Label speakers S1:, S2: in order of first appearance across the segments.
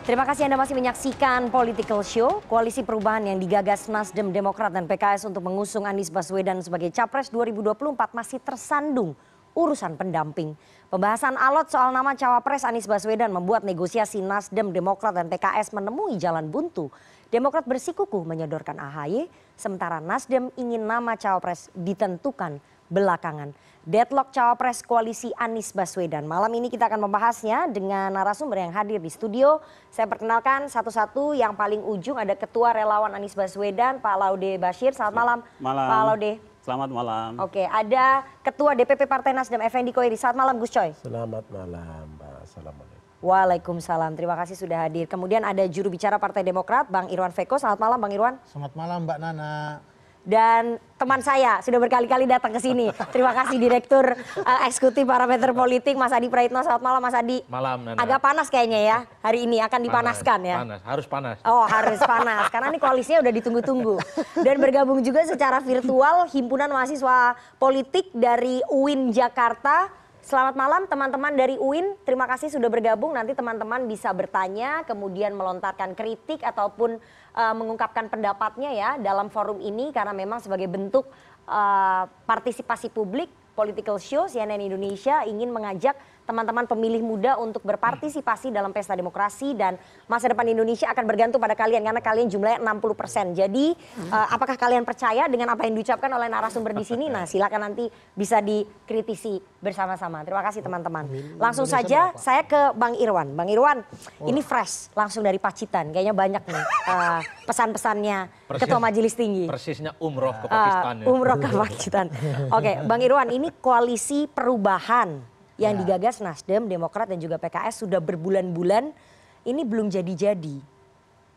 S1: Terima kasih Anda masih menyaksikan Political Show. Koalisi perubahan yang digagas Nasdem, Demokrat, dan PKS untuk mengusung Anies Baswedan sebagai Capres 2024 masih tersandung urusan pendamping. Pembahasan alot soal nama Cawapres Anies Baswedan membuat negosiasi Nasdem, Demokrat, dan PKS menemui jalan buntu. Demokrat bersikukuh menyodorkan AHY, sementara Nasdem ingin nama Cawapres ditentukan belakangan. Deadlock cawapres koalisi Anies Baswedan. Malam ini kita akan membahasnya dengan narasumber yang hadir di studio. Saya perkenalkan satu-satu yang paling ujung ada Ketua Relawan Anies Baswedan, Pak Laude Bashir. Selamat malam, ya, malam. Pak Laude.
S2: Selamat malam.
S3: Oke,
S1: ada Ketua DPP Partai Nasdem Effendi Koiri. Selamat malam Gus Coy.
S3: Selamat malam, Pak. Assalamualaikum.
S1: Waalaikumsalam. Terima kasih sudah hadir. Kemudian ada juru bicara Partai Demokrat, Bang Irwan Veko. Selamat malam, Bang Irwan. Selamat malam,
S4: Mbak Nana
S1: dan teman saya sudah berkali kali datang ke sini. Terima kasih Direktur uh, Eksekutif Parameter Politik Mas Adi Praitno. Selamat malam Mas Adi.
S5: Malam Nana. Agak
S1: panas kayaknya ya hari ini akan dipanaskan panas, ya.
S5: Panas, harus panas.
S1: Oh, harus panas karena ini koalisnya udah ditunggu-tunggu. Dan bergabung juga secara virtual Himpunan Mahasiswa Politik dari UIN Jakarta. Selamat malam teman-teman dari UIN. Terima kasih sudah bergabung. Nanti teman-teman bisa bertanya, kemudian melontarkan kritik ataupun Eh, mengungkapkan pendapatnya ya dalam forum ini karena memang sebagai bentuk eh, partisipasi publik political show cnn indonesia ingin mengajak teman-teman pemilih muda untuk berpartisipasi dalam pesta demokrasi dan masa depan Indonesia akan bergantung pada kalian karena kalian jumlahnya 60 persen. Jadi uh, apakah kalian percaya dengan apa yang diucapkan oleh narasumber di sini? Nah silakan nanti bisa dikritisi bersama-sama. Terima kasih teman-teman. Langsung saja saya ke Bang Irwan. Bang Irwan ini fresh langsung dari Pacitan. Kayaknya banyak nih uh, pesan-pesannya Persis, Ketua Majelis Tinggi.
S5: Persisnya umroh ke eh, Pakistan. Uh, ya. umroh ke Pacitan.
S1: Oke okay, Bang Irwan ini koalisi perubahan yang ya. digagas nasdem demokrat dan juga pks sudah berbulan bulan ini belum jadi jadi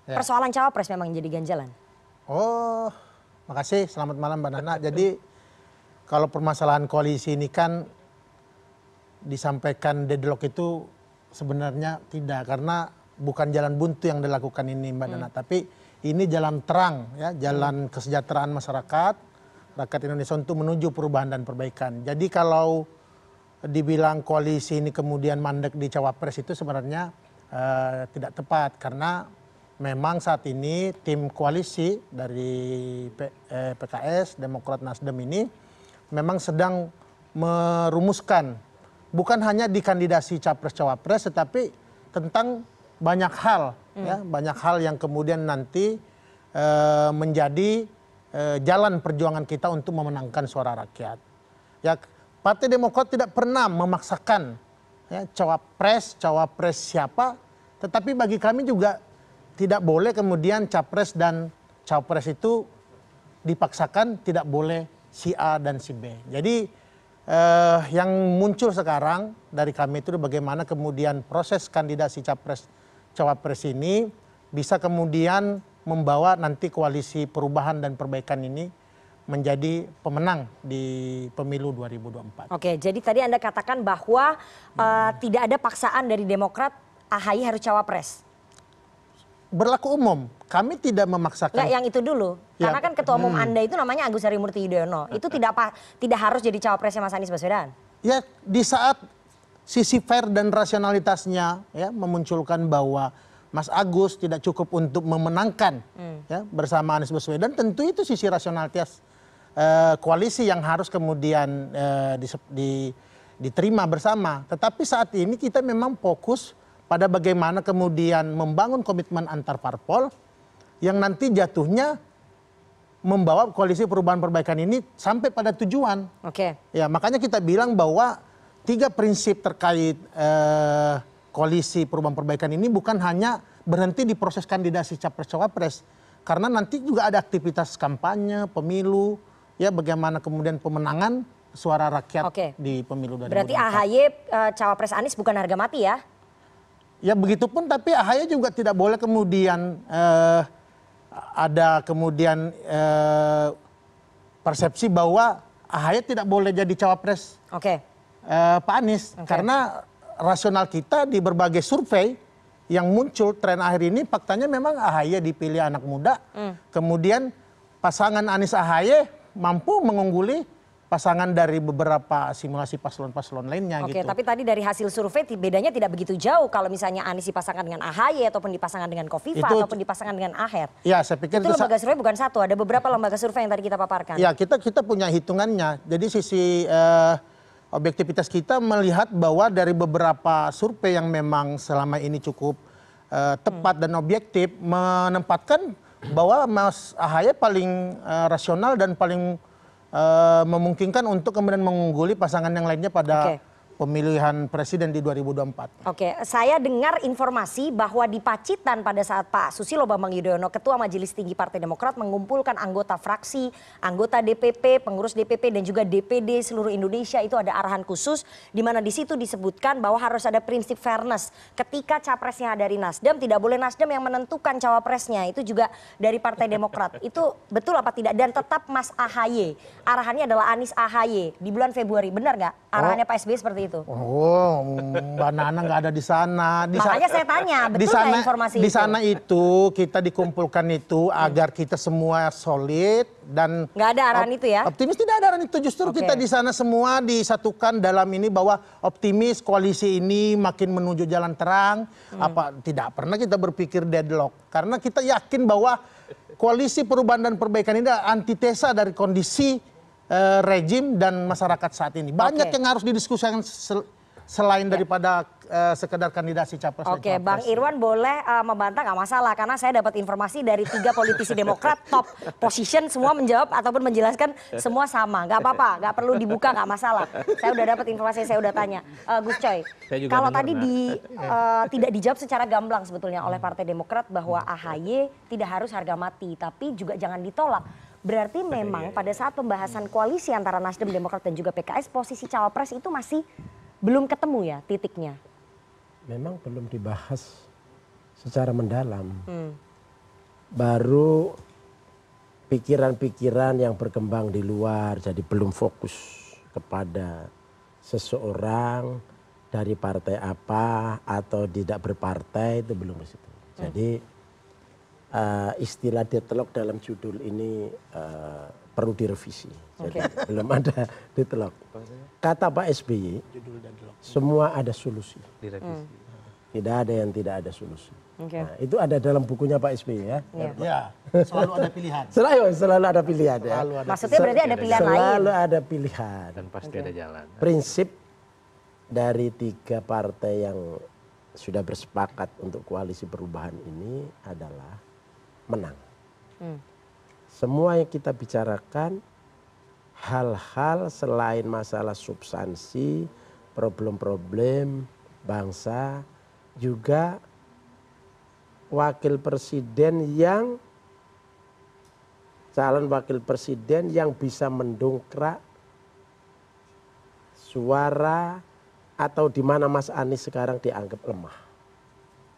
S1: ya. persoalan cawapres memang jadi ganjalan
S4: oh makasih selamat malam mbak nana jadi kalau permasalahan koalisi ini kan disampaikan deadlock itu sebenarnya tidak karena bukan jalan buntu yang dilakukan ini Mbak Nana. hmm. tapi ini jalan terang ya, jalan hmm. kesejahteraan masyarakat, rakyat Indonesia untuk menuju perubahan dan perbaikan. Jadi kalau dibilang koalisi ini kemudian mandek di cawapres itu sebenarnya eh, tidak tepat karena memang saat ini tim koalisi dari PKS, eh, Demokrat, Nasdem ini memang sedang merumuskan bukan hanya di kandidasi capres-cawapres tetapi tentang banyak hal hmm. ya banyak hal yang kemudian nanti uh, menjadi jalan perjuangan kita untuk memenangkan suara rakyat ya Partai Demokrat tidak pernah memaksakan ya, cawapres, cawapres siapa, tetapi bagi kami juga tidak boleh kemudian capres dan cawapres itu dipaksakan tidak boleh si A dan si B. Jadi eh, yang muncul sekarang dari kami itu bagaimana kemudian proses kandidasi capres cawapres ini bisa kemudian membawa nanti koalisi perubahan dan perbaikan ini menjadi pemenang di pemilu 2024.
S1: Oke, jadi tadi Anda katakan bahwa uh, tidak ada paksaan dari Demokrat AHY harus cawapres.
S4: Berlaku umum, kami tidak memaksakan. Nah, yang
S1: itu dulu. Ya. Karena kan ketua umum hmm. Anda itu namanya Agus Harimurti Yudhoyono. Itu tidak apa tidak harus jadi cawapresnya Mas Anies Baswedan.
S4: Ya, di saat sisi fair dan rasionalitasnya ya memunculkan bahwa Mas Agus tidak cukup untuk memenangkan hmm. ya bersama Anies Baswedan tentu itu sisi rasionalitas Eh, koalisi yang harus kemudian eh, diterima bersama. Tetapi saat ini kita memang fokus pada bagaimana kemudian membangun komitmen antar parpol yang nanti jatuhnya membawa koalisi perubahan perbaikan ini sampai pada tujuan. Oke. Okay. Ya makanya kita bilang bahwa tiga prinsip terkait eh, koalisi perubahan perbaikan ini bukan hanya berhenti di proses kandidasi capres cawapres, karena nanti juga ada aktivitas kampanye, pemilu, ya bagaimana kemudian pemenangan suara rakyat di pemilu 2024. Berarti AHY
S1: eh, cawapres Anies bukan harga mati ya?
S4: Ya begitupun tapi AHY juga tidak boleh kemudian eh, ada kemudian eh, persepsi bahwa AHY tidak boleh jadi cawapres. Oke. Okay. Pak Anies okay. karena rasional kita di berbagai survei yang muncul tren akhir ini faktanya memang AHY dipilih anak muda. Mm. Kemudian pasangan Anies AHY mampu mengungguli pasangan dari beberapa simulasi paslon-paslon lainnya Oke, gitu. Oke, tapi
S1: tadi dari hasil survei bedanya tidak begitu jauh kalau misalnya Anies dipasangkan dengan AHY ataupun dipasangkan dengan Kofifa itu, ataupun dipasangkan dengan Aher.
S4: Ya, saya pikir itu, itu lembaga
S1: survei bukan satu, ada beberapa lembaga survei yang tadi kita paparkan. Ya,
S4: kita kita punya hitungannya. Jadi sisi eh, objektivitas kita melihat bahwa dari beberapa survei yang memang selama ini cukup eh, tepat hmm. dan objektif menempatkan bahwa mas Ahaye paling eh, rasional dan paling eh, memungkinkan untuk kemudian mengungguli pasangan yang lainnya pada pemilihan presiden di 2024.
S1: Oke, saya dengar informasi bahwa di Pacitan pada saat Pak Susilo Bambang Yudhoyono Ketua Majelis Tinggi Partai Demokrat mengumpulkan anggota fraksi, anggota DPP, pengurus DPP dan juga DPD seluruh Indonesia itu ada arahan khusus di mana di situ disebutkan bahwa harus ada prinsip fairness ketika capresnya dari Nasdem tidak boleh Nasdem yang menentukan cawapresnya itu juga dari Partai Demokrat. itu betul apa tidak dan tetap Mas AHY arahannya adalah Anis AHY di bulan Februari. Benar nggak arahannya oh. Pak SBY seperti itu.
S4: Oh, Mbak Nana nggak ada di sana. Di Makanya sa saya tanya, betul di sana, informasi di sana itu? itu kita dikumpulkan itu agar kita semua solid dan nggak ada arahan itu ya. Optimis tidak ada arahan itu justru okay. kita di sana semua disatukan dalam ini bahwa optimis koalisi ini makin menuju jalan terang. Hmm. Apa tidak pernah kita berpikir deadlock karena kita yakin bahwa koalisi perubahan dan perbaikan ini antitesa dari kondisi Eh, rejim dan masyarakat saat ini. Banyak yang harus didiskusikan sel selain ya. daripada uh, sekedar kandidasi capres. Oke, okay, Bang Irwan
S1: boleh uh, membantah nggak masalah karena saya dapat informasi dari tiga politisi Demokrat top position semua menjawab ataupun menjelaskan semua sama, nggak apa-apa, nggak perlu dibuka nggak masalah. Saya udah dapat informasi, saya udah tanya. Uh, Gus Coy, kalau tadi di uh, tidak dijawab secara gamblang sebetulnya oleh Partai Demokrat bahwa hmm. AHY tidak harus harga mati, tapi juga jangan ditolak berarti iya, memang iya, pada iya. saat pembahasan koalisi antara nasdem demokrat dan juga pks posisi cawapres itu masih belum ketemu ya titiknya
S3: memang belum dibahas secara mendalam hmm. baru pikiran-pikiran yang berkembang di luar jadi belum fokus kepada seseorang dari partai apa atau tidak berpartai itu belum ke situ. Hmm. Jadi hmm. Eh, istilah deadlock dalam judul ini eh, perlu direvisi. Jadi belum ada deadlock. Kata Pak SBY, semua ada solusi. Hmm. Tidak ada yang tidak ada solusi. Okay. Nah, itu ada dalam bukunya Pak SBY ya. Yeah. Ya, selalu ada pilihan. Selalu selalu ada pilihan ya. Selalu ada Maksudnya berarti ada pilihan selalu lain. Selalu ada pilihan dan pasti okay. ada jalan. Prinsip dari tiga partai yang sudah bersepakat untuk koalisi perubahan ini adalah menang. Hmm. Semua yang kita bicarakan hal-hal selain masalah substansi, problem-problem bangsa, juga wakil presiden yang calon wakil presiden yang bisa mendongkrak suara atau di mana Mas Anies sekarang dianggap lemah.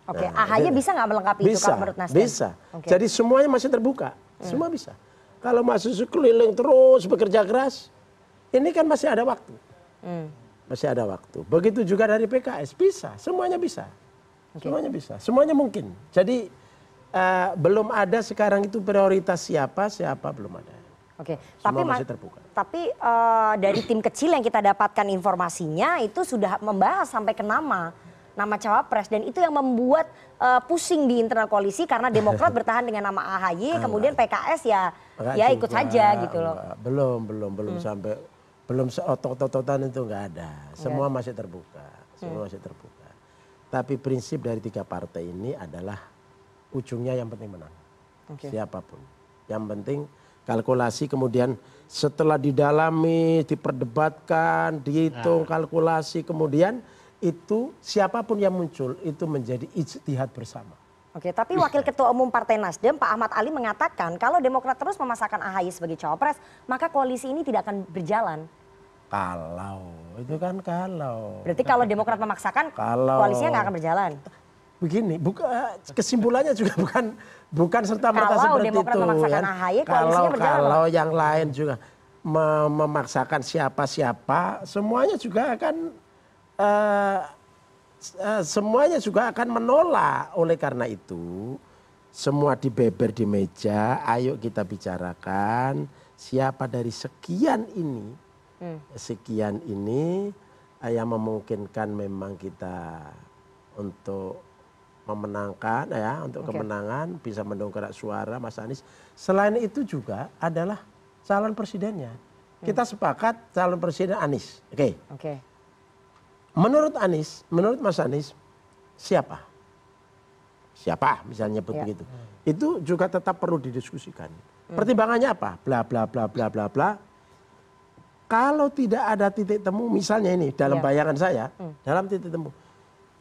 S3: Oke, okay. Nah, AHY bisa
S1: nggak melengkapi bisa, itu menurut Nasdem? Bisa. Okay. Jadi
S3: semuanya masih terbuka, hmm. semua bisa. Kalau masih keliling terus bekerja keras, ini kan masih ada waktu, hmm. masih ada waktu. Begitu juga dari PKS bisa, semuanya bisa, okay. semuanya bisa, semuanya mungkin. Jadi uh, belum ada sekarang itu prioritas siapa siapa belum ada. Oke, tapi masih terbuka.
S1: Tapi uh, dari tim kecil yang kita dapatkan informasinya itu sudah membahas sampai ke nama nama cawapres dan itu yang membuat uh, pusing di internal koalisi karena Demokrat bertahan dengan nama AHY kemudian PKS ya Enggak ya ikut saja gitu loh.
S3: Belum belum belum hmm. sampai belum otot ototan itu nggak ada. Semua enggak. masih terbuka. Semua hmm. masih terbuka. Tapi prinsip dari tiga partai ini adalah ujungnya yang penting menang.
S4: Okay. Siapapun.
S3: Yang penting kalkulasi kemudian setelah didalami, diperdebatkan, dihitung nah. kalkulasi kemudian itu siapapun yang muncul itu menjadi ijtihad bersama.
S1: Oke, tapi Wakil Ketua Umum Partai Nasdem Pak Ahmad Ali mengatakan kalau Demokrat terus memasakkan AHY sebagai cawapres, maka koalisi ini tidak akan berjalan.
S3: Kalau, itu kan kalau. Berarti kalau
S1: Demokrat memaksakan, kalau, koalisinya nggak akan berjalan.
S3: Begini, buka, kesimpulannya juga bukan bukan serta merta seperti Demokrat itu. Kalau Demokrat memaksakan kan. AHY, koalisinya kalau, berjalan. Kalau yang lain juga memaksakan siapa-siapa, semuanya juga akan Eh, eh, semuanya juga akan menolak oleh karena itu semua dibeber di meja ayo kita bicarakan siapa dari sekian ini hmm. sekian ini eh, yang memungkinkan memang kita untuk memenangkan ya untuk okay. kemenangan bisa mendongkrak suara Mas Anies. Selain itu juga adalah calon presidennya. Hmm. Kita sepakat calon presiden Anies. Oke. Okay. Oke. Okay. Menurut Anies, menurut Mas Anies, siapa? Siapa misalnya ya. begitu. Itu juga tetap perlu didiskusikan. Hmm. Pertimbangannya apa? Bla bla bla bla bla bla. Kalau tidak ada titik temu misalnya ini dalam ya. bayangan saya, hmm. dalam titik temu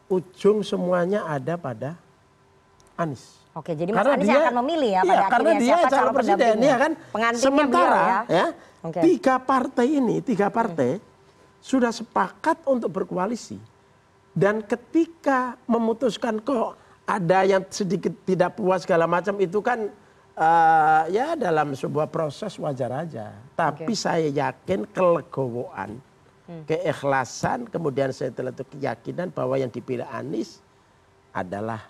S3: ujung semuanya ada pada Anies. Oke, jadi Mas Anies dia, akan memilih ya iya, pada iya, karena dia siapa calon presiden, ya kan? Sementara ya, ya okay. tiga partai ini, tiga hmm. partai hmm sudah sepakat untuk berkoalisi. Dan ketika memutuskan kok ada yang sedikit tidak puas segala macam itu kan uh, ya dalam sebuah proses wajar aja. Tapi okay. saya yakin kelegowoan, hmm. keikhlasan, kemudian saya itu keyakinan bahwa yang dipilih Anies adalah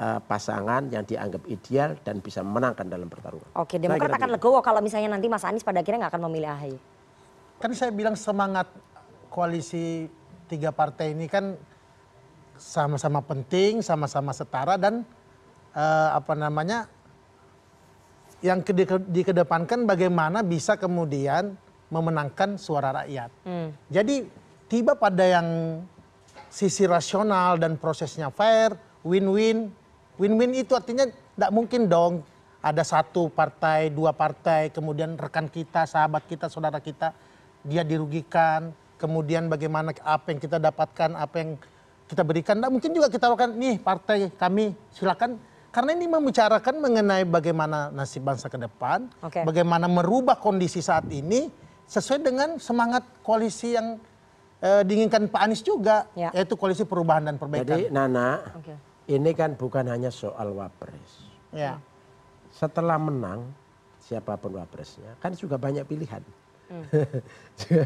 S3: eh, pasangan yang dianggap ideal dan bisa menangkan dalam pertarungan.
S1: Oke, Demokrat akan legowo kalau misalnya nanti Mas Anies pada akhirnya nggak akan memilih Ahy. Kan saya
S4: bilang semangat koalisi tiga partai ini kan sama sama penting sama sama setara dan eh, apa namanya yang dikedepankan bagaimana bisa kemudian memenangkan suara rakyat hmm. jadi tiba pada yang sisi rasional dan prosesnya fair win-win win-win itu artinya tidak mungkin dong ada satu partai, dua partai, kemudian rekan kita, sahabat kita, saudara kita, dia dirugikan, kemudian bagaimana apa yang kita dapatkan apa yang kita berikan nah, mungkin juga kita lakukan nih partai kami silakan karena ini membicarakan mengenai bagaimana nasib bangsa ke depan okay. bagaimana merubah kondisi saat ini sesuai dengan semangat koalisi yang e, diinginkan Pak Anies juga ya. yaitu koalisi perubahan dan perbaikan jadi Nana
S3: okay. ini kan bukan hanya soal wapres ya. Hmm. setelah menang siapapun wapresnya kan juga banyak pilihan Hmm.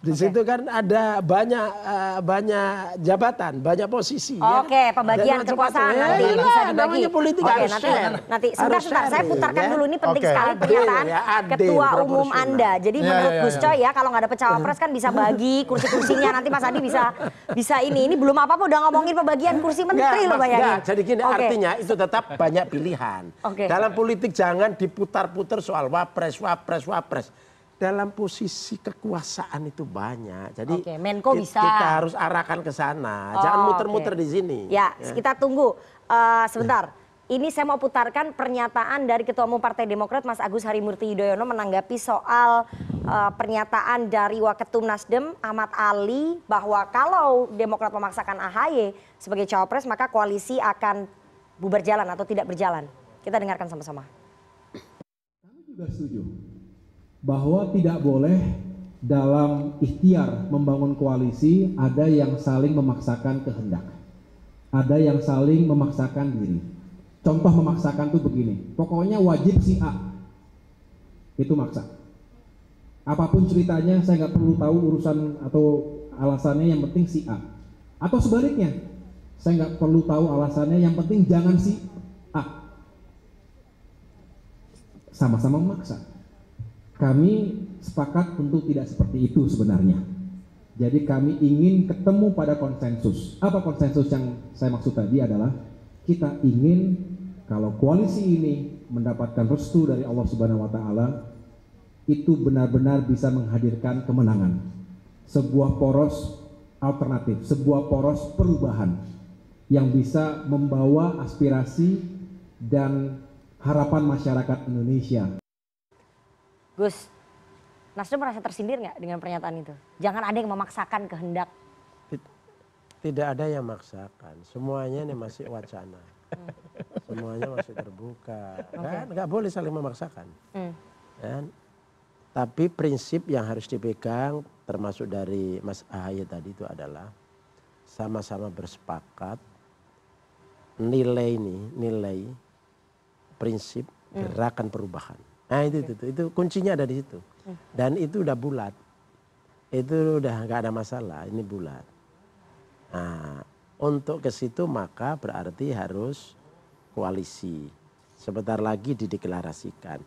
S3: di situ kan ada banyak eh, banyak jabatan banyak posisi ya. oke ya. pembagian kekuasaan nanti ya, bisa ya, dibagi politik oke, harus nanti, nanti sebentar sebentar saya putarkan ya. dulu ini penting okay. sekali pernyataan ya, ketua umum anda jadi ya, menurut ya, Gus iya. Coy
S1: ya kalau nggak ada pecawapres kan bisa bagi kursi kursinya nanti Mas Adi bisa bisa ini ini belum apa apa udah ngomongin pembagian kursi menteri loh bayangin jadi gini okay. artinya
S3: itu tetap banyak pilihan okay. dalam politik jangan diputar-putar soal wapres wapres wapres dalam posisi kekuasaan itu banyak. Jadi
S1: okay, Menko kita bisa. kita harus
S3: arahkan ke sana. Oh, Jangan muter-muter okay. di sini. Ya, ya. kita
S1: tunggu uh, sebentar. Ini saya mau putarkan pernyataan dari Ketua Umum Partai Demokrat Mas Agus Harimurti Yudhoyono menanggapi soal uh, pernyataan dari Waketum Nasdem Ahmad Ali bahwa kalau Demokrat memaksakan AHY sebagai cawapres maka koalisi akan bubar jalan atau tidak berjalan. Kita dengarkan sama-sama.
S6: Kami juga setuju bahwa tidak boleh dalam ikhtiar membangun koalisi ada yang saling memaksakan kehendak. Ada yang saling memaksakan diri. Contoh memaksakan tuh begini, pokoknya wajib si A. Itu maksa. Apapun ceritanya saya nggak perlu tahu urusan atau alasannya yang penting si A. Atau sebaliknya, saya nggak perlu tahu alasannya yang penting jangan si A. Sama-sama memaksa kami sepakat untuk tidak seperti itu sebenarnya. Jadi kami ingin ketemu pada konsensus. Apa konsensus yang saya maksud tadi adalah kita ingin kalau koalisi ini mendapatkan restu dari Allah Subhanahu wa taala itu benar-benar bisa menghadirkan kemenangan. Sebuah poros alternatif, sebuah poros perubahan yang bisa membawa aspirasi dan harapan masyarakat Indonesia
S1: Gus, Nasdem merasa tersindir nggak dengan pernyataan itu? Jangan ada yang memaksakan kehendak.
S3: Tidak ada yang memaksakan. Semuanya ini masih wacana. Hmm. Semuanya masih terbuka. Okay. Kan nggak boleh saling memaksakan. Hmm. Kan? Tapi prinsip yang harus dipegang termasuk dari Mas Ahaye tadi itu adalah sama-sama bersepakat nilai ini, nilai prinsip hmm. gerakan perubahan nah itu itu itu kuncinya ada di situ hmm. dan itu udah bulat itu udah nggak ada masalah ini bulat nah untuk ke situ maka berarti harus koalisi sebentar lagi dideklarasikan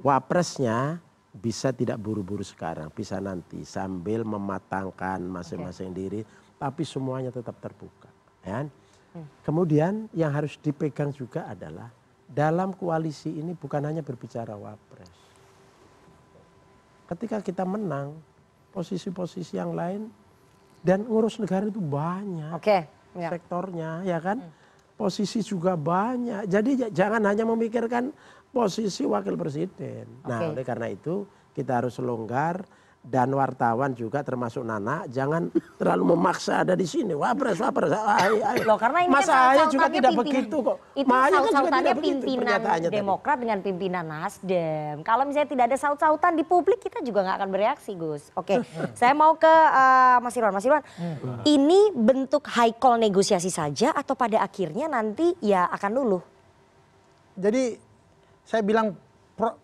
S3: wapresnya bisa tidak buru-buru sekarang, bisa nanti sambil mematangkan masing-masing okay. diri, tapi semuanya tetap terbuka. Ya. Kan? Hmm. Kemudian yang harus dipegang juga adalah dalam koalisi ini bukan hanya berbicara wapres. Ketika kita menang, posisi-posisi yang lain dan ngurus negara itu banyak. Oke. Okay, ya. Sektornya ya kan. Posisi juga banyak. Jadi jangan hanya memikirkan posisi wakil presiden. Okay. Nah, oleh karena itu kita harus longgar dan wartawan juga termasuk Nana jangan terlalu memaksa ada di sini wapres wapres ay, ay. Loh, karena ini kan juga tidak pimpin, begitu kok itu Mas saut sautannya kan pimpinan
S1: Demokrat tadi. dengan pimpinan Nasdem kalau misalnya tidak ada saut sautan di publik kita juga nggak akan bereaksi Gus oke okay. saya mau ke uh, Mas Irwan Mas Irwan hmm. ini bentuk high call negosiasi saja atau pada akhirnya nanti ya akan luluh jadi
S4: saya bilang pro,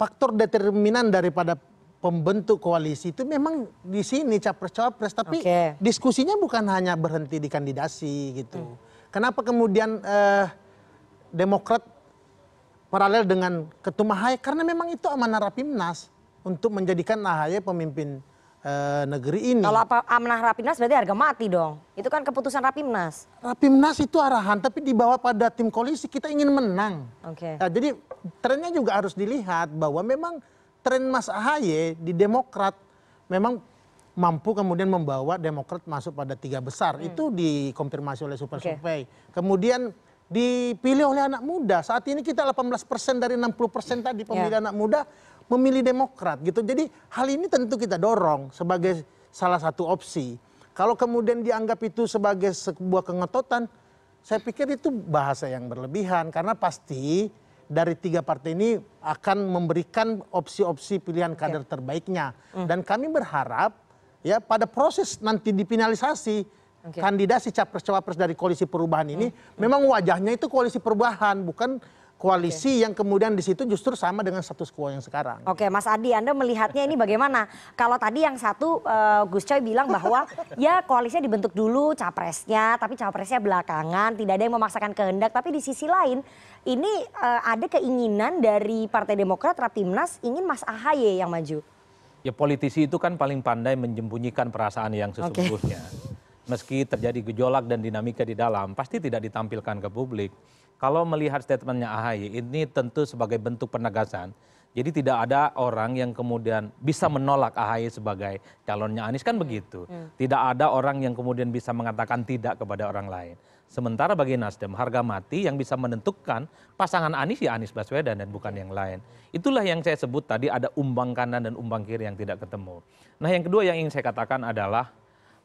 S4: faktor determinan daripada pembentuk koalisi itu memang di sini capres cawapres tapi okay. diskusinya bukan hanya berhenti di kandidasi gitu. Hmm. Kenapa kemudian eh, Demokrat paralel dengan ketum Ahaye? karena memang itu amanah Rapimnas untuk menjadikan Ahaye pemimpin eh, negeri ini. Kalau apa amanah Rapimnas berarti harga mati dong. Itu kan keputusan Rapimnas. Rapimnas itu arahan tapi di bawah pada tim koalisi kita ingin menang. Oke. Okay. Nah, jadi trennya juga harus dilihat bahwa memang tren Mas Ahaye di Demokrat memang mampu kemudian membawa Demokrat masuk pada tiga besar. Hmm. Itu dikonfirmasi oleh Super okay. Survei. Kemudian dipilih oleh anak muda. Saat ini kita 18% dari 60% tadi ya. pemilih yeah. anak muda memilih Demokrat gitu. Jadi hal ini tentu kita dorong sebagai salah satu opsi. Kalau kemudian dianggap itu sebagai sebuah kengototan, saya pikir itu bahasa yang berlebihan karena pasti dari tiga partai ini akan memberikan opsi opsi pilihan kader ya. terbaiknya hmm. dan kami berharap ya pada proses nanti okay. kandidasi capres cawapres dari koalisi perubahan ini hmm. memang wajahnya itu koalisi perubahan bukan koalisi
S1: yang kemudian di situ justru sama dengan status quo yang sekarang. Oke, Mas Adi, Anda melihatnya ini bagaimana? Kalau tadi yang satu uh, Gus Coy bilang bahwa ya koalisnya dibentuk dulu capresnya, tapi capresnya belakangan, tidak ada yang memaksakan kehendak. Tapi di sisi lain, ini uh, ada keinginan dari Partai Demokrat Rapimnas ingin Mas AHY yang maju.
S5: Ya politisi itu kan paling pandai menyembunyikan perasaan yang sesungguhnya. Okay. Meski terjadi gejolak dan dinamika di dalam, pasti tidak ditampilkan ke publik kalau melihat statementnya ahy ini tentu sebagai bentuk penegasan jadi tidak ada orang yang kemudian bisa menolak ahy sebagai calonnya anies kan begitu ya. tidak ada orang yang kemudian bisa mengatakan tidak kepada orang lain sementara bagi nasdem harga mati yang bisa menentukan pasangan anies ya anies baswedan dan bukan ya. yang lain itulah yang saya sebut tadi ada umbang kanan dan umbang kiri yang tidak ketemu nah yang kedua yang ingin saya katakan adalah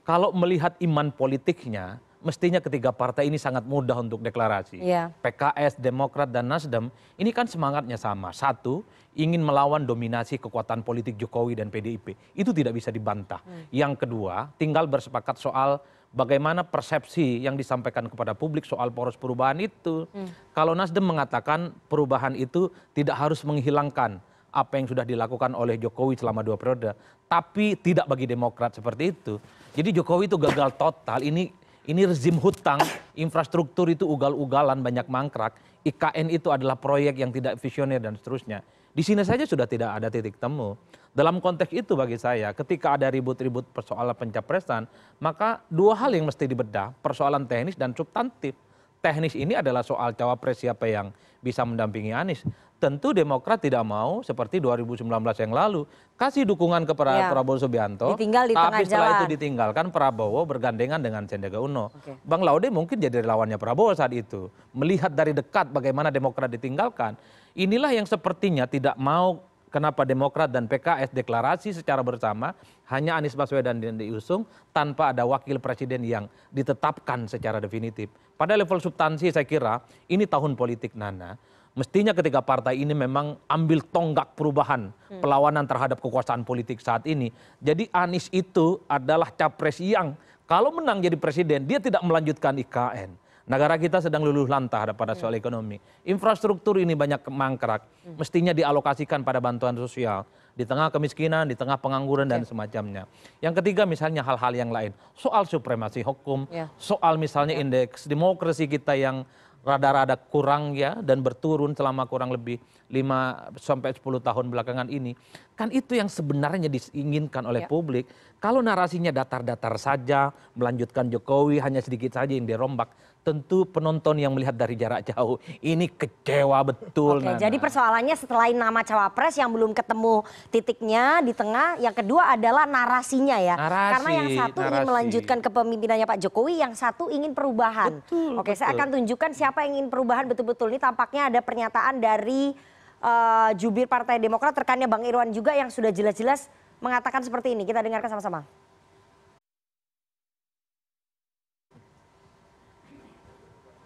S5: kalau melihat iman politiknya mestinya ketiga partai ini sangat mudah untuk deklarasi iya. pks demokrat dan nasdem ini kan semangatnya sama satu ingin melawan dominasi kekuatan politik jokowi dan pdip itu tidak bisa dibantah hmm. yang kedua tinggal bersepakat soal bagaimana persepsi yang disampaikan kepada publik soal poros perubahan itu hmm. kalau nasdem mengatakan perubahan itu tidak harus menghilangkan apa yang sudah dilakukan oleh Jokowi selama dua periode, tapi tidak bagi Demokrat seperti itu. Jadi Jokowi itu gagal total. Ini ini rezim hutang, infrastruktur itu ugal-ugalan, banyak mangkrak, IKN itu adalah proyek yang tidak visioner dan seterusnya. Di sini saja sudah tidak ada titik temu. Dalam konteks itu bagi saya, ketika ada ribut-ribut persoalan pencapresan, maka dua hal yang mesti dibedah, persoalan teknis dan substantif teknis ini adalah soal cawapres siapa yang bisa mendampingi anies tentu demokrat tidak mau seperti 2019 yang lalu kasih dukungan kepada ya. Prabowo Subianto tapi setelah jalan. itu ditinggalkan Prabowo bergandengan dengan Sandiaga Uno okay. Bang Laude mungkin jadi lawannya Prabowo saat itu melihat dari dekat bagaimana demokrat ditinggalkan inilah yang sepertinya tidak mau kenapa Demokrat dan PKS deklarasi secara bersama hanya anies baswedan yang diusung tanpa ada wakil presiden yang ditetapkan secara definitif pada level subtansi saya kira ini tahun politik nana mestinya ketika partai ini memang ambil tonggak perubahan hmm. perlawanan terhadap kekuasaan politik saat ini jadi anies itu adalah capres yang kalau menang jadi presiden dia tidak melanjutkan IKN Negara kita sedang luluh lantah pada hmm. soal ekonomi. Infrastruktur ini banyak mangkrak, hmm. mestinya dialokasikan pada bantuan sosial di tengah kemiskinan, di tengah pengangguran dan semacamnya. Yang ketiga misalnya hal-hal yang lain, soal supremasi hukum, ya. soal misalnya ya. indeks demokrasi kita yang rada-rada kurang ya dan berturun selama kurang lebih 5 sampai 10 tahun belakangan ini. Kan itu yang sebenarnya diinginkan oleh ya. publik. Kalau narasinya datar-datar saja, melanjutkan Jokowi hanya sedikit saja yang dirombak, tentu penonton yang melihat dari jarak jauh ini kecewa betul. Oke, jadi
S1: persoalannya setelah nama cawapres yang belum ketemu titiknya di tengah, yang kedua adalah narasinya ya. Narasi, Karena yang satu narasi. ingin melanjutkan kepemimpinannya Pak Jokowi, yang satu ingin perubahan. Betul, Oke, betul. saya akan tunjukkan siapa yang ingin perubahan betul-betul. Ini tampaknya ada pernyataan dari uh, jubir Partai Demokrat, rekannya Bang Irwan juga yang sudah jelas-jelas mengatakan seperti ini. Kita dengarkan sama-sama.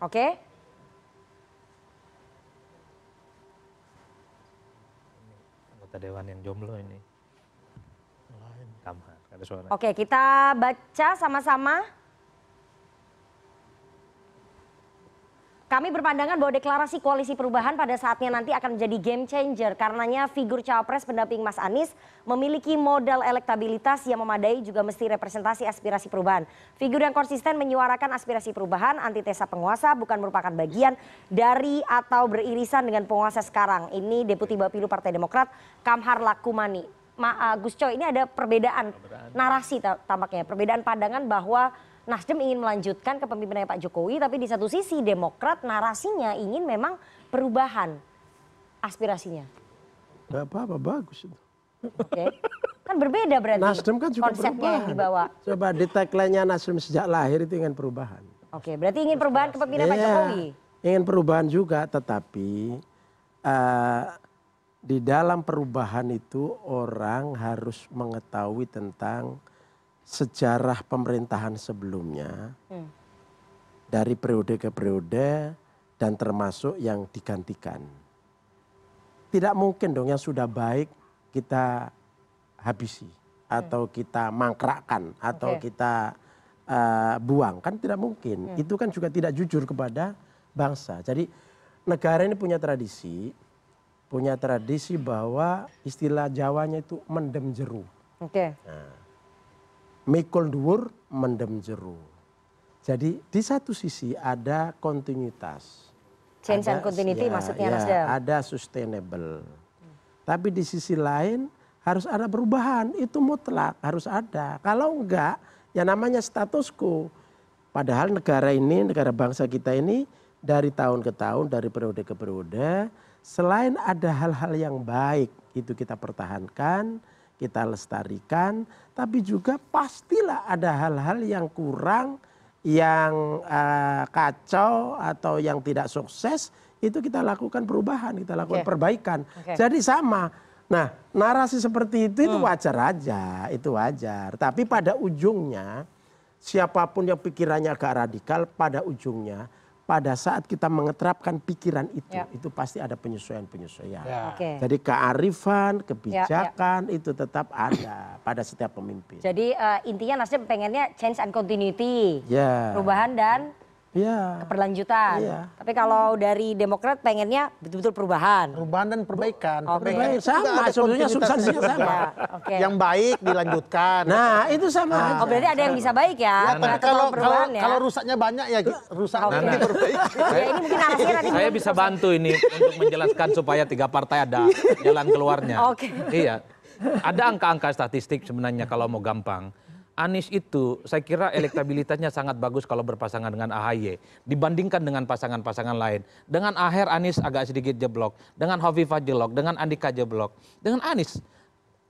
S1: oke
S5: anggota dewan yang jomblo ini
S1: oke kita baca sama sama kami berpandangan bahwa deklarasi koalisi perubahan pada saatnya nanti akan menjadi game changer karenanya figur cawapres pendamping Mas Anies memiliki modal elektabilitas yang memadai juga mesti representasi aspirasi perubahan. Figur yang konsisten menyuarakan aspirasi perubahan antitesa penguasa bukan merupakan bagian dari atau beririsan dengan penguasa sekarang. Ini Deputi Bapilu Partai Demokrat Kamhar Lakumani. Ma, uh, Gus Coy ini ada perbedaan, perbedaan narasi tampaknya, perbedaan pandangan bahwa Nasdem ingin melanjutkan kepemimpinannya Pak Jokowi, tapi di satu sisi Demokrat narasinya ingin memang perubahan aspirasinya.
S3: Gak apa-apa, bagus itu.
S1: Oke. Okay. Kan berbeda berarti. Nasdem kan juga konsepnya perubahan. yang dibawa.
S3: Coba di tagline-nya Nasdem sejak lahir itu ingin perubahan.
S1: Oke, okay, berarti ingin perubahan kepemimpinan ya, Pak iya, Jokowi.
S3: Ingin perubahan juga, tetapi uh, di dalam perubahan itu orang harus mengetahui tentang sejarah pemerintahan sebelumnya hmm. dari periode ke periode dan termasuk yang digantikan. Tidak mungkin dong yang sudah baik kita habisi hmm. atau kita mangkrakkan atau okay. kita uh, buang kan tidak mungkin. Hmm. Itu kan juga tidak jujur kepada bangsa. Jadi negara ini punya tradisi, punya tradisi bahwa istilah Jawanya itu mendem jeru. Okay. Nah, mikul dhuwur mendem jeru. Jadi di satu sisi ada kontinuitas.
S1: Change and continuity ya, maksudnya ya, Nasdem.
S3: Ada sustainable. Tapi di sisi lain harus ada perubahan, itu mutlak harus ada. Kalau enggak ya namanya status quo. Padahal negara ini, negara bangsa kita ini dari tahun ke tahun, dari periode ke periode, selain ada hal-hal yang baik itu kita pertahankan, kita lestarikan tapi juga pastilah ada hal hal yang kurang yang eh, kacau atau yang tidak sukses itu kita lakukan perubahan kita lakukan okay. perbaikan okay. jadi sama nah narasi seperti itu itu hmm. wajar aja itu wajar tapi pada ujungnya siapapun yang pikirannya agak radikal pada ujungnya pada saat kita mengeterapkan pikiran itu, ya. itu pasti ada penyesuaian-penyesuaian. Ya. Okay. Jadi kearifan, kebijakan ya, ya. itu tetap ada pada setiap pemimpin.
S1: Jadi uh, intinya Nasdem pengennya change and continuity, ya. perubahan dan Ya, Ya. Tapi kalau dari Demokrat pengennya betul-betul perubahan. Perubahan dan perbaikan. Oh, perbaikan sama, sebetulnya substansinya sama. Nah, okay. Yang baik
S4: dilanjutkan. Nah, itu sama. Nah. Oh, berarti ada yang bisa baik ya. ya nah, kalau, kalau, ya. kalau rusaknya banyak ya rusak okay. nanti diperbaiki.
S5: ya, ini mungkin nanti. Saya bisa bantu ini untuk menjelaskan supaya tiga partai ada jalan keluarnya. Oke. Okay. Iya. Ada angka-angka statistik sebenarnya kalau mau gampang anies itu saya kira elektabilitasnya sangat bagus kalau berpasangan dengan ahy dibandingkan dengan pasangan pasangan lain dengan aher anies agak sedikit jeblok dengan hovifah jeblok dengan andika jeblok dengan anies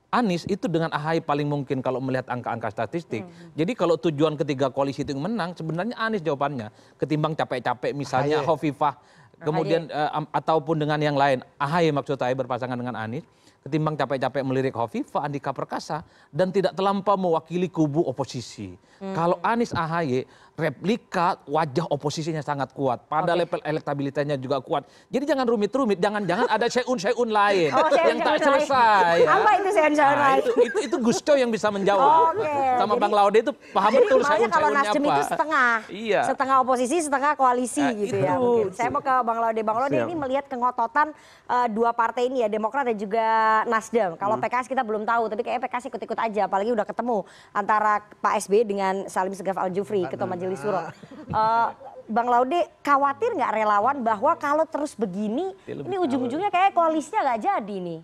S5: Anies itu dengan AHY paling mungkin kalau melihat angka-angka statistik. Hmm. Jadi kalau tujuan ketiga koalisi itu menang, sebenarnya Anies jawabannya ketimbang capek-capek misalnya Ahaye. Hovifah kemudian uh, ataupun dengan yang lain. AHY maksud saya berpasangan dengan Anies ketimbang capek-capek melirik Hovifa Andika Perkasa dan tidak terlampau mewakili kubu oposisi. Hmm. Kalau Anies AHY replika wajah oposisinya sangat kuat, pada okay. level elektabilitasnya juga kuat. Jadi jangan rumit-rumit, jangan-jangan ada seun-seun lain oh, yang tak selesai. Ya. Apa itu seun-seun nah, Itu, itu, itu Gusto yang bisa menjawab. Okay. Sama Jadi, Bang Laude itu paham jadi betul seun kalau Nasdem itu setengah. Iya. Setengah
S1: oposisi, setengah koalisi nah, gitu itu. ya. Mungkin. Saya mau ke Bang Laude. Bang Laude Siap. ini melihat kengototan uh, dua partai ini ya, Demokrat dan juga nasdem kalau hmm. pks kita belum tahu tapi kayak pks ikut ikut aja apalagi udah ketemu antara pak sby dengan salim segaf al jufri ketua majelis suro eh, Bang Laude khawatir nggak relawan bahwa kalau terus begini ini ujung-ujungnya kayak koalisnya nggak jadi nih.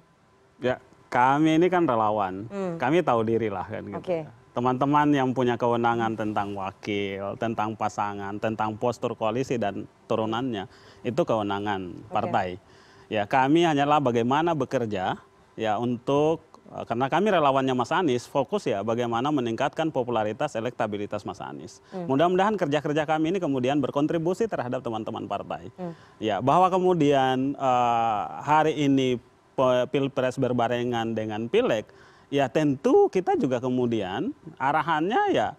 S2: Ya kami ini kan relawan, hmm. kami tahu diri lah kan. Gitu. Okay. Teman-teman yang punya kewenangan tentang wakil, tentang pasangan, tentang postur koalisi dan turunannya itu kewenangan okay. partai. Ya kami hanyalah bagaimana bekerja ya untuk eh, karena kami relawannya Mas Anies fokus ya bagaimana meningkatkan popularitas elektabilitas Mas Anies. Hmm. Mudah-mudahan kerja-kerja kami ini kemudian berkontribusi terhadap teman-teman partai. Hmm. Ya bahwa kemudian uh, hari ini pilpres berbarengan dengan pileg, ya tentu kita juga kemudian arahannya ya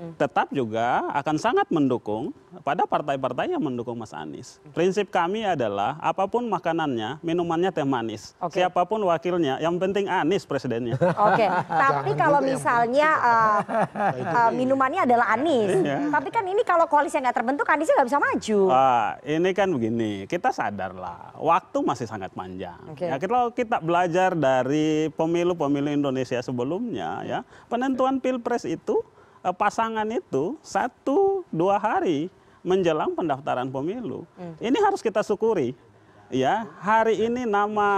S2: Hmm. tetap juga akan sangat mendukung pada partai-partai yang mendukung Mas Anies. Hmm. Prinsip kami adalah apapun makanannya, minumannya teh manis. Okay. Siapapun wakilnya, yang penting Anies presidennya. Oke, okay. tapi
S1: kalau ya, misalnya uh, uh, minumannya adalah Anies, iya. tapi kan ini kalau koalisi nggak terbentuk Anies nggak bisa maju.
S2: Uh, ini kan begini, kita sadarlah waktu masih sangat panjang. Okay. Ya, kalau kita belajar dari pemilu-pemilu Indonesia sebelumnya, ya penentuan pilpres itu Eh, pasangan itu satu dua hari menjelang pendaftaran pemilu hmm. ini harus kita syukuri ya hari ini nama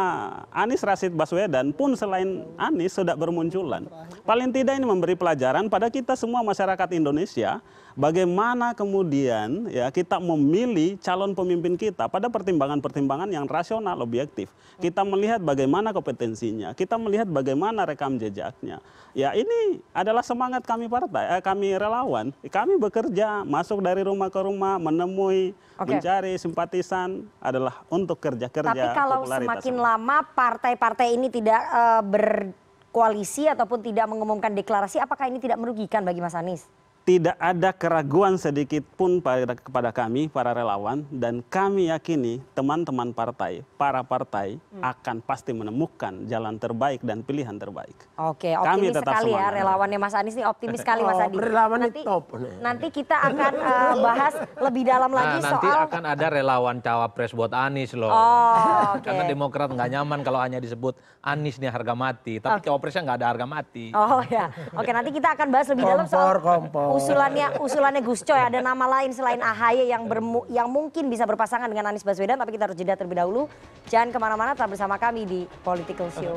S2: Anies Rashid Baswedan pun selain Anies sudah bermunculan paling tidak ini memberi pelajaran pada kita semua masyarakat Indonesia bagaimana kemudian ya kita memilih calon pemimpin kita pada pertimbangan-pertimbangan yang rasional objektif. Kita melihat bagaimana kompetensinya, kita melihat bagaimana rekam jejaknya. Ya ini adalah semangat kami partai, eh, kami relawan. Kami bekerja masuk dari rumah ke rumah menemui, okay. mencari simpatisan adalah untuk kerja-kerja Tapi kalau semakin
S1: lama partai-partai ini tidak uh, berkoalisi ataupun tidak mengumumkan deklarasi, apakah ini tidak merugikan bagi Mas Anies?
S2: tidak ada keraguan sedikit pun pada kepada kami para relawan dan kami yakini teman-teman partai, para partai hmm. akan pasti menemukan jalan terbaik dan pilihan terbaik.
S1: Oke, optimis kami tetap sekali ya, semangat. ya relawannya Mas Anies ini optimis sekali mas Mas Adi. Relawan nanti, top. Nanti kita akan uh, bahas lebih dalam lagi nah, nanti soal nanti
S5: akan ada relawan cawapres buat Anies loh.
S1: Oh, okay. Karena
S5: Demokrat nggak nyaman kalau hanya disebut Anies nih harga mati, tapi okay. cawapresnya nggak ada harga mati.
S1: Oh ya. Oke, nanti kita akan bahas lebih kompor, dalam soal kompor usulannya usulannya Gus Coy ada nama lain selain AHY yang bermu, yang mungkin bisa berpasangan dengan Anies Baswedan tapi kita harus jeda terlebih dahulu. Jangan kemana-mana tetap bersama kami di Political Show.